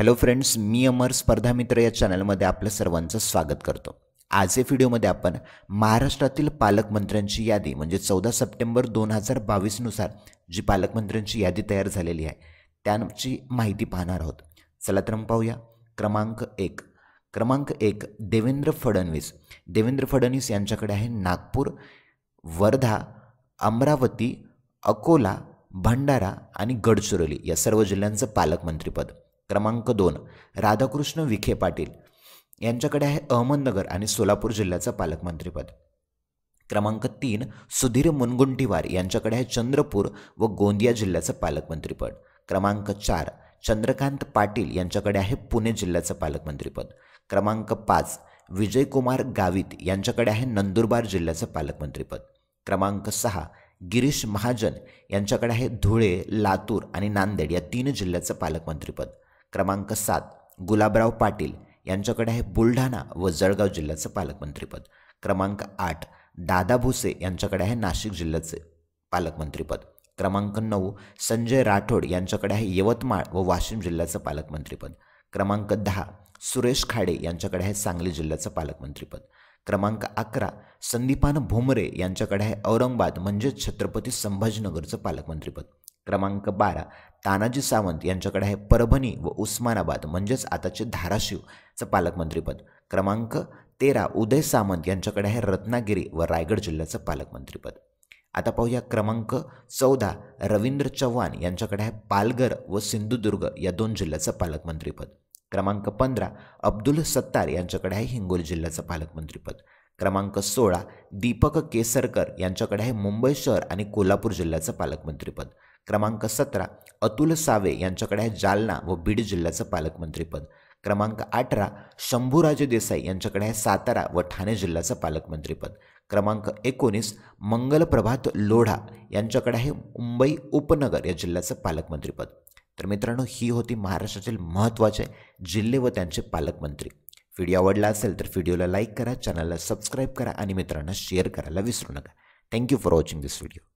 hello friends मी अमर स्पर्धा मित्र या चॅनलमध्ये आपलं सर्वांचं स्वागत करतो आज या व्हिडिओमध्ये आपण महाराष्ट्रातील पालकमंत्र्यांची यादी म्हणजे चौदा सप्टेंबर दोन हजार बावीसनुसार जी पालकमंत्र्यांची यादी तयार झालेली आहे त्यांची माहिती पाहणार आहोत चला तर मग पाहूया क्रमांक एक क्रमांक एक देवेंद्र फडणवीस देवेंद्र फडणवीस यांच्याकडे आहे नागपूर वर्धा अमरावती अकोला भंडारा आणि गडचिरोली या सर्व जिल्ह्यांचं पालकमंत्रीपद क्रमांक दोन राधाकृष्ण विखे पाटील यांच्याकडे आहे अहमदनगर आणि सोलापूर जिल्ह्याचं पालकमंत्रीपद क्रमांक तीन सुधीर मुनगुंटीवार यांच्याकडे आहे चंद्रपूर व गोंदिया जिल्ह्याचं पालकमंत्रीपद क्रमांक चार चंद्रकांत पाटील यांच्याकडे आहे पुणे जिल्ह्याचं पालकमंत्रीपद क्रमांक पाच विजयकुमार गावित यांच्याकडे आहे नंदुरबार जिल्ह्याचं पालकमंत्रीपद क्रमांक सहा गिरीश महाजन यांच्याकडे आहे धुळे लातूर आणि नांदेड या तीन जिल्ह्याचं पालकमंत्रीपद क्रमांक सात गुलाबराव पाटील यांच्याकडे आहे बुलढाणा व जळगाव जिल्ह्याचं पालकमंत्रीपद क्रमांक आठ दादा भुसे यांच्याकडे आहे नाशिक जिल्ह्याचे पालकमंत्रीपद क्रमांक नऊ संजय राठोड यांच्याकडे आहे यवतमाळ व वाशिम जिल्ह्याचं पालकमंत्रीपद क्रमांक दहा सुरेश खाडे यांच्याकडे आहे सांगली जिल्ह्याचं पालकमंत्रीपद क्रमांक अकरा संदीपान भोमरे यांच्याकडे आहे औरंगाबाद म्हणजेच छत्रपती संभाजीनगरचं पालकमंत्रीपद क्रमांक बारा तानाजी सावंत यांच्याकडे आहे परभणी व उस्मानाबाद म्हणजेच आताचे धाराशिवचं पालकमंत्रीपद क्रमांक तेरा उदय सामंत यांच्याकडे आहे रत्नागिरी व रायगड जिल्ह्याचं पालकमंत्रीपद आता पाहूया क्रमांक चौदा रवींद्र चव्हाण यांच्याकडे आहे पालघर व सिंधुदुर्ग या दोन जिल्ह्याचं पालकमंत्रीपद क्रमांक पंधरा अब्दुल सत्तार यांच्याकडे आहे हिंगोली जिल्ह्याचं पालकमंत्रीपद क्रमांक सोळा दीपक केसरकर यांच्याकडे आहे मुंबई शहर आणि कोल्हापूर जिल्ह्याचं पालकमंत्रीपद क्रमांक सतरा अतुल सावे यांच्याकडे आहे जालना व बीड जिल्ह्याचं पालकमंत्रीपद क्रमांक अठरा शंभूराजे देसाई यांच्याकडे आहे सातारा व ठाणे जिल्ह्याचं पालकमंत्रीपद क्रमांक एकोणीस मंगलप्रभात लोढा यांच्याकडे आहे मुंबई उपनगर या जिल्ह्याचं पालकमंत्रीपद तर मित्रांनो ही होती महाराष्ट्रातील महत्त्वाचे जिल्हे व त्यांचे पालकमंत्री व्हिडिओ आवडला असेल तर व्हिडिओला लाईक करा चॅनलला सबस्क्राईब करा आणि मित्रांना शेअर करायला विसरू नका thank you for watching this video